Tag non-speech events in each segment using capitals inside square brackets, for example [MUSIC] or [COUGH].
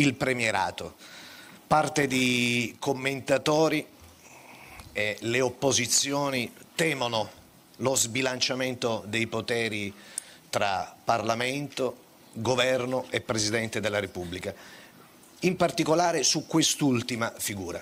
il premierato. Parte di commentatori e le opposizioni temono lo sbilanciamento dei poteri tra Parlamento, Governo e Presidente della Repubblica, in particolare su quest'ultima figura.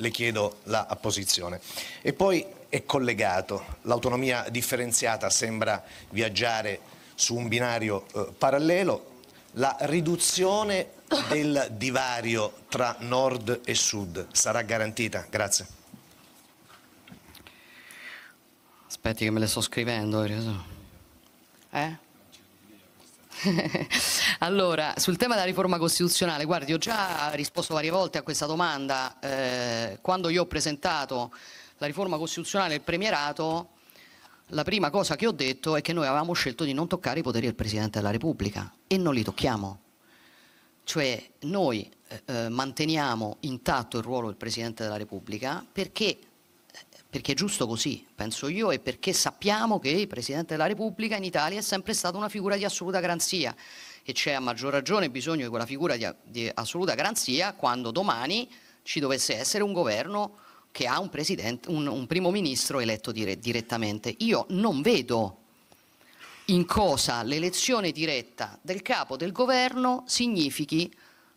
Le chiedo la apposizione. E poi è collegato, l'autonomia differenziata sembra viaggiare su un binario eh, parallelo, la riduzione del divario tra nord e sud sarà garantita? Grazie. Aspetti che me le sto scrivendo. Eh? [LAUGHS] allora, sul tema della riforma costituzionale, guardi, ho già risposto varie volte a questa domanda. Eh, quando io ho presentato la riforma costituzionale e il premierato, la prima cosa che ho detto è che noi avevamo scelto di non toccare i poteri del Presidente della Repubblica e non li tocchiamo. Cioè noi eh, eh manteniamo intatto il ruolo del Presidente della Repubblica perché, eh, perché, è giusto così, penso io, e perché sappiamo che il Presidente della Repubblica in Italia è sempre stata una figura di assoluta garanzia e c'è a maggior ragione bisogno di quella figura di, di assoluta garanzia quando domani ci dovesse essere un governo che ha un, un, un primo ministro eletto dire, direttamente. Io non vedo in cosa l'elezione diretta del capo del governo significhi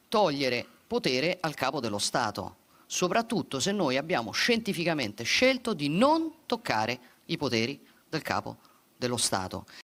togliere potere al capo dello Stato, soprattutto se noi abbiamo scientificamente scelto di non toccare i poteri del capo dello Stato.